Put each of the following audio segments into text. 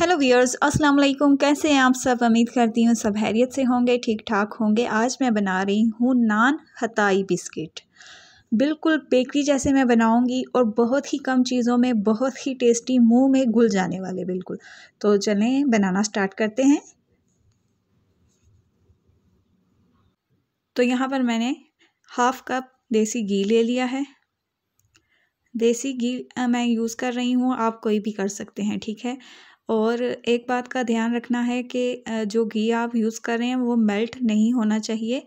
hello viewers अस्सलाम वालेकुम कैसे हैं आप सब उम्मीद करती हूँ सब हैरियत से होंगे ठीक ठाक होंगे आज मैं बना रही हूँ नान हताई बिस्किट बिल्कुल बेकरी जैसे मैं बनाऊंगी और बहुत ही कम चीज़ों में बहुत ही टेस्टी मुंह में घुल जाने वाले बिल्कुल तो चलें बनाना स्टार्ट करते हैं तो यहाँ पर मैंने हाफ़ कप देसी घी ले लिया है देसी घी मैं यूज़ कर रही हूँ आप कोई भी कर सकते हैं ठीक है और एक बात का ध्यान रखना है कि जो घी आप यूज़ कर रहे हैं वो मेल्ट नहीं होना चाहिए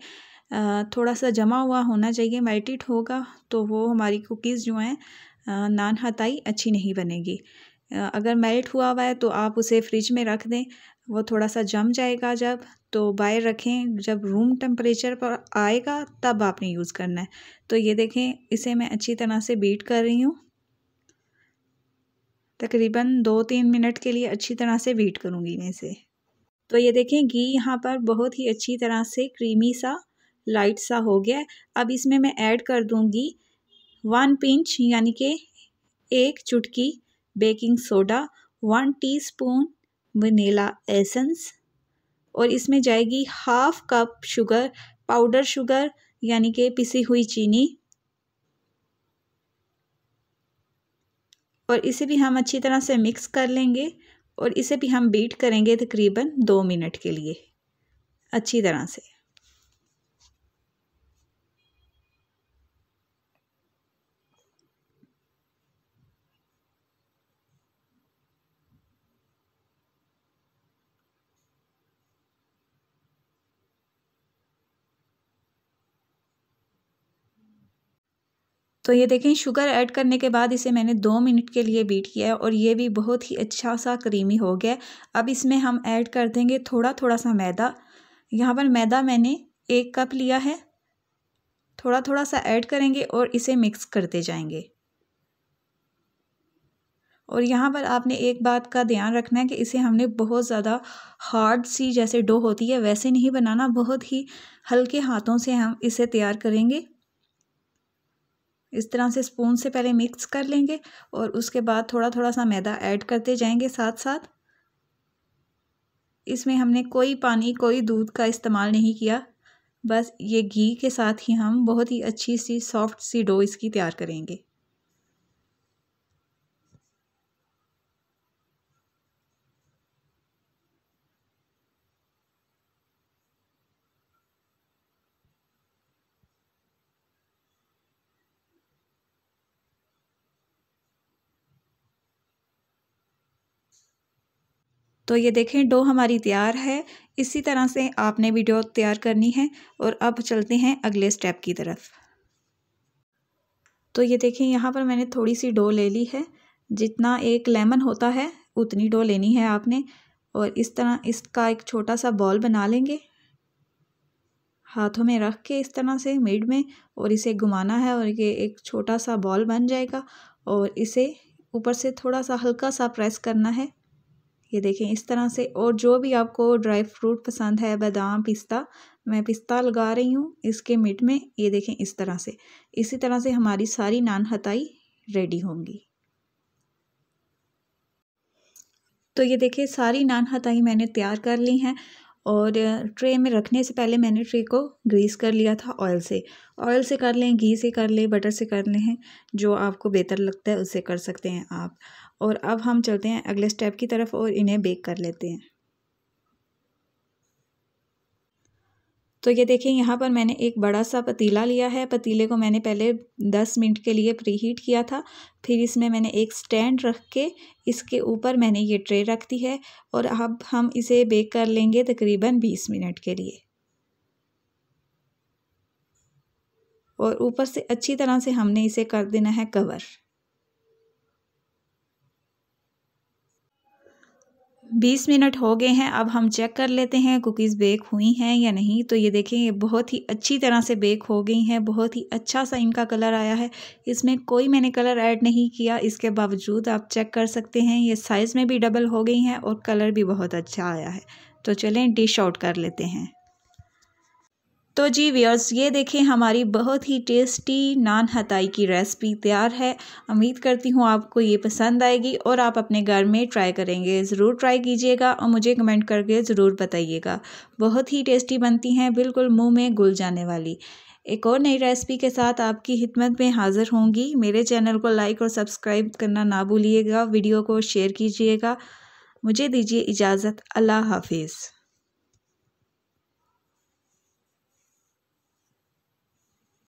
थोड़ा सा जमा हुआ होना चाहिए मेल्टेड होगा तो वो हमारी कुकीज़ जो हैं नान हताई अच्छी नहीं बनेगी अगर मेल्ट हुआ हुआ है तो आप उसे फ्रिज में रख दें वो थोड़ा सा जम जाएगा जब तो बाहर रखें जब रूम टेम्परेचर पर आएगा तब आपने यूज़ करना है तो ये देखें इसे मैं अच्छी तरह से बीट कर रही हूँ तकरीबन दो तीन मिनट के लिए अच्छी तरह से वेट करूँगी मैं इसे तो ये देखें घी यहाँ पर बहुत ही अच्छी तरह से क्रीमी सा लाइट सा हो गया अब इसमें मैं ऐड कर दूँगी वन पिंच यानी कि एक चुटकी baking soda one teaspoon vanilla essence और इसमें जाएगी half cup sugar powder sugar यानी कि पिसी हुई चीनी और इसे भी हम अच्छी तरह से मिक्स कर लेंगे और इसे भी हम बीट करेंगे तकरीबन दो मिनट के लिए अच्छी तरह से तो ये देखें शुगर ऐड करने के बाद इसे मैंने दो मिनट के लिए बीट किया है और ये भी बहुत ही अच्छा सा क्रीमी हो गया अब इसमें हम ऐड कर देंगे थोड़ा थोड़ा सा मैदा यहाँ पर मैदा मैंने एक कप लिया है थोड़ा थोड़ा सा ऐड करेंगे और इसे मिक्स करते जाएंगे और यहाँ पर आपने एक बात का ध्यान रखना है कि इसे हमने बहुत ज़्यादा हार्ड सी जैसे डो होती है वैसे नहीं बनाना बहुत ही हल्के हाथों से हम इसे तैयार करेंगे इस तरह से स्पून से पहले मिक्स कर लेंगे और उसके बाद थोड़ा थोड़ा सा मैदा ऐड करते जाएंगे साथ साथ इसमें हमने कोई पानी कोई दूध का इस्तेमाल नहीं किया बस ये घी के साथ ही हम बहुत ही अच्छी सी सॉफ्ट सी डो इसकी तैयार करेंगे तो ये देखें डो हमारी तैयार है इसी तरह से आपने भी डो तैयार करनी है और अब चलते हैं अगले स्टेप की तरफ तो ये देखें यहाँ पर मैंने थोड़ी सी डो ले ली है जितना एक लेमन होता है उतनी डो लेनी है आपने और इस तरह इसका एक छोटा सा बॉल बना लेंगे हाथों में रख के इस तरह से मिड में और इसे घुमाना है और ये एक छोटा सा बॉल बन जाएगा और इसे ऊपर से थोड़ा सा हल्का सा प्रेस करना है ये देखें इस तरह से और जो भी आपको ड्राई फ्रूट पसंद है बादाम पिस्ता मैं पिस्ता लगा रही हूँ इसके मिट में ये देखें इस तरह से इसी तरह से हमारी सारी नान हताई रेडी होंगी तो ये देखें सारी नान हताई मैंने तैयार कर ली हैं और ट्रे में रखने से पहले मैंने ट्रे को ग्रीस कर लिया था ऑयल से ऑयल से कर लें घी से कर लें बटर से कर लें जो आपको बेहतर लगता है उसे कर सकते हैं आप और अब हम चलते हैं अगले स्टेप की तरफ और इन्हें बेक कर लेते हैं तो ये देखें यहाँ पर मैंने एक बड़ा सा पतीला लिया है पतीले को मैंने पहले 10 मिनट के लिए प्री हीट किया था फिर इसमें मैंने एक स्टैंड रख के इसके ऊपर मैंने ये ट्रे रख दी है और अब हम इसे बेक कर लेंगे तकरीबन 20 मिनट के लिए और ऊपर से अच्छी तरह से हमने इसे कर देना है कवर बीस मिनट हो गए हैं अब हम चेक कर लेते हैं कुकीज़ बेक हुई हैं या नहीं तो ये देखें ये बहुत ही अच्छी तरह से बेक हो गई हैं बहुत ही अच्छा सा इनका कलर आया है इसमें कोई मैंने कलर ऐड नहीं किया इसके बावजूद आप चेक कर सकते हैं ये साइज़ में भी डबल हो गई हैं और कलर भी बहुत अच्छा आया है तो चलें डिश आउट कर लेते हैं तो जी व्यर्स ये देखें हमारी बहुत ही टेस्टी नान हताई की रेसिपी तैयार है उम्मीद करती हूँ आपको ये पसंद आएगी और आप अपने घर में ट्राई करेंगे ज़रूर ट्राई कीजिएगा और मुझे कमेंट करके ज़रूर बताइएगा बहुत ही टेस्टी बनती हैं बिल्कुल मुँह में घुल जाने वाली एक और नई रेसिपी के साथ आपकी हिदमत में हाज़िर होंगी मेरे चैनल को लाइक और सब्सक्राइब करना ना भूलिएगा वीडियो को शेयर कीजिएगा मुझे दीजिए इजाज़त अल्लाह हाफिज़